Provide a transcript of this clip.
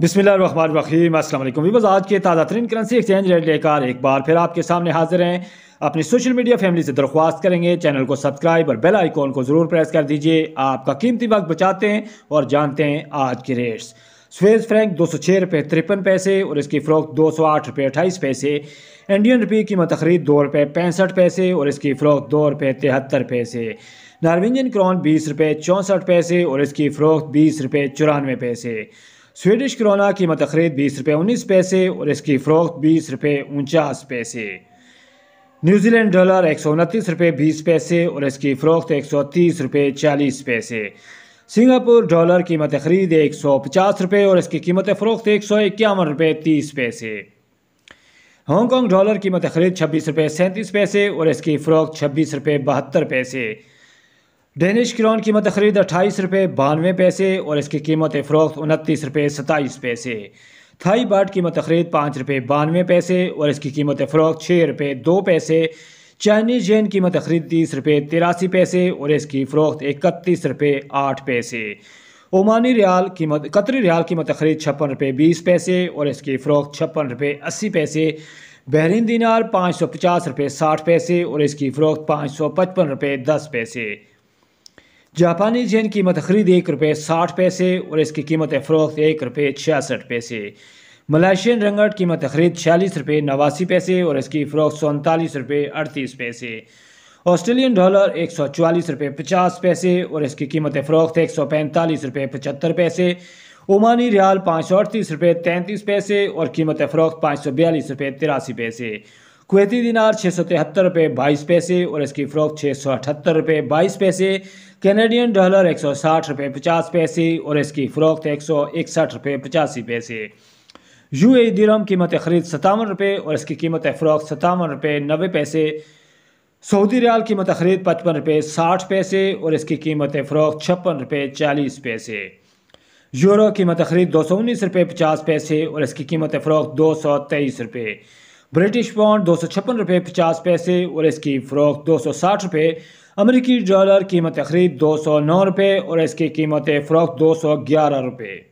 बिसमीम अल्लाम वीबस आज के ताज़ा तरीन करेंसी एक्सचेंज रेट लेकर एक बार फिर आपके सामने हाजिर हैं अपनी सोशल मीडिया फैमिली से दरख्वास्त करेंगे चैनल को सब्सक्राइब और बेल आइकॉन को ज़रूर प्रेस कर दीजिए आपका कीमती वक्त बचाते हैं और जानते हैं आज के रेट्स स्वेज फ्रैंक दो सौ छः रुपये तिरपन पैसे और इसकी फ़रोख्त दो सौ आठ रुपये अट्ठाईस पैसे इंडियन रुपये की मतखरीद दो रुपये पैंसठ पैसे और इसकी फ़रोख्त दो रुपये तिहत्तर पैसे नारविंजन क्रॉन बीस रुपये चौंसठ पैसे और इसकी फ़रोख्त बीस रुपये चौरानवे पैसे स्वीडिश क्रोना की मतखरीद बीस रुपये उन्नीस पैसे और इसकी फ़रोख्त बीस रुपये उनचास पैसे न्यूजीलैंड डॉलर एक सौ उनतीस रुपये बीस पैसे और इसकी फ़रोख्त तो एक सौ तीस रुपये चालीस पैसे सिंगापुर डॉलर मत खरीद एक सौ पचास रुपये और इसकी कीमत फ़रोख्त तो एक सौ इक्यावन रुपये तीस पैसे हांगकॉन्ग डॉलर मत खरीद छब्बीस रुपये सैंतीस पैसे और इसकी फ़रोख्त छब्बीस रुपये बहत्तर पैसे डेनिश की कीमत खरीद अट्ठाईस रुपये बानवे पैसे और इसकी कीमत फ़रोख्त उनतीस रुपये सत्ताईस पैसे थाई बाट कीमत खरीद पाँच रुपये बानवे पैसे और इसकी कीमत फ़रोख्त छः रुपये दो पैसे चाइनीज की कीमत खरीद तीस रुपये तिरासी पैसे और इसकी फ़रोख्त इकतीस रुपये आठ पैसे ओमानी रियाल कीमत कतरी रियाल कीमत खरीद छप्पन रुपये बीस पैसे और इसकी फ़रोख्त छप्पन रुपये अस्सी पैसे बहरीन दिनार पाँच सौ पचास रुपये साठ पैसे और इसकी फ़रोख्त पाँच सौ पचपन रुपये दस पैसे जापानी जैन कीमत खरीद एक रुपये साठ पैसे और इसकी कीमत फ़रोख्त एक रुपये छियासठ पैसे मलेशियन रंगट कीमत खरीद छियालीस रुपये नवासी पैसे और इसकी फ़रोख्त सैंतालीस रुपये अड़तीस पैसे ऑस्ट्रेलियन डॉलर एक सौ चवालीस रुपये पचास पैसे और इसकी कीमत फ़रोख्त एक सौ पैंतालीस रुपये पचहत्तर पैसे ओमानी रियाल पाँच सौ अड़तीस रुपये तैंतीस पैसे और कीमत फ़रोख्त पाँच सौ बयालीस रुपये तिरासी पैसे कुवैती दिनार छः सौ तिहत्तर रुपये बाईस पैसे और इसकी फ़रोख छः सौ अठहत्तर रुपये बाईस पैसे कैनेडियन डॉलर एक सौ साठ रुपये पचास पैसे और इसकी फ़रोख्त एक सौ इकसठ रुपये पचासी पैसे यू ए दिरम कीमत ख़रीद सतावन रुपये और इसकी कीमत फ़रोख्त सतावन रुपये नबे पैसे सऊदी रियाल कीमत ख़रीद पचपन रुपये साठ पैसे और इसकी कीमत फरोख छप्पन रुपये चालीस पैसे यूरो की कीमत खरीद दो सौ उन्नीस रुपये पचास पैसे और इसकी कीमत फरोख दो सौ तेईस रुपये ब्रिटिश पाउंड दो सौ छप्पन रुपये पचास पैसे और इसकी फ़रोख्त दो सौ साठ रुपये अमरीकी डॉलर कीमत खरीद दो सौ नौ रुपये और इसकी कीमत फ़रोख दो सौ ग्यारह रुपये